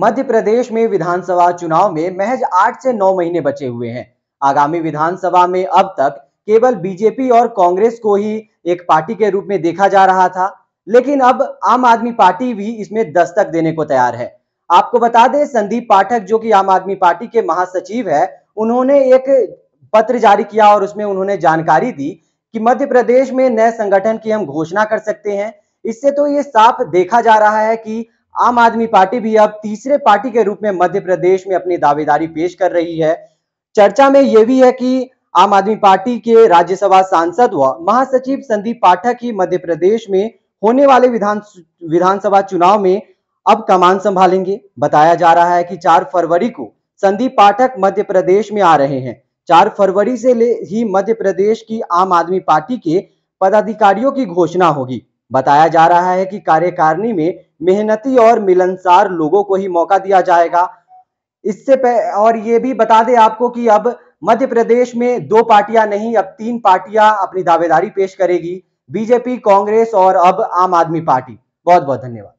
मध्य प्रदेश में विधानसभा चुनाव में महज आठ से नौ महीने बचे हुए हैं आगामी विधानसभा में अब तक केवल बीजेपी और कांग्रेस को ही एक पार्टी के रूप में देखा जा रहा था लेकिन अब आम आदमी पार्टी भी इसमें दस्तक देने को तैयार है आपको बता दें संदीप पाठक जो कि आम आदमी पार्टी के महासचिव है उन्होंने एक पत्र जारी किया और उसमें उन्होंने जानकारी दी कि मध्य प्रदेश में नए संगठन की हम घोषणा कर सकते हैं इससे तो ये साफ देखा जा रहा है कि आम आदमी पार्टी भी अब तीसरे पार्टी के रूप में मध्य प्रदेश में अपनी दावेदारी पेश कर रही है चर्चा में यह भी है कि आम आदमी पार्टी के राज्यसभा सांसद व महासचिव संदीप पाठक ही मध्य प्रदेश में होने वाले विधान विधानसभा चुनाव में अब कमान संभालेंगे बताया जा रहा है कि 4 फरवरी को संदीप पाठक मध्य प्रदेश में आ रहे हैं 4 फरवरी से ले ही मध्य प्रदेश की आम आदमी पार्टी के पदाधिकारियों की घोषणा होगी बताया जा रहा है कि कार्यकारिणी में मेहनती और मिलनसार लोगों को ही मौका दिया जाएगा इससे और ये भी बता दें आपको कि अब मध्य प्रदेश में दो पार्टियां नहीं अब तीन पार्टियां अपनी दावेदारी पेश करेगी बीजेपी कांग्रेस और अब आम आदमी पार्टी बहुत बहुत धन्यवाद